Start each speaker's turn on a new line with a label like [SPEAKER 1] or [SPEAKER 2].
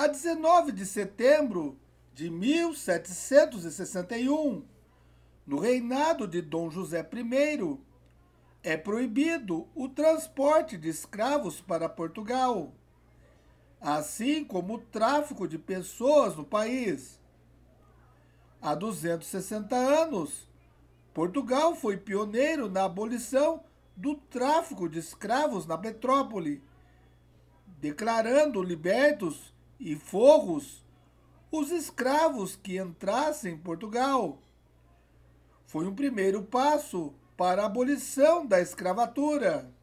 [SPEAKER 1] A 19 de setembro de 1761, no reinado de Dom José I, é proibido o transporte de escravos para Portugal, assim como o tráfico de pessoas no país. Há 260 anos, Portugal foi pioneiro na abolição do tráfico de escravos na metrópole, declarando libertos e forros os escravos que entrassem em Portugal. Foi um primeiro passo para a abolição da escravatura.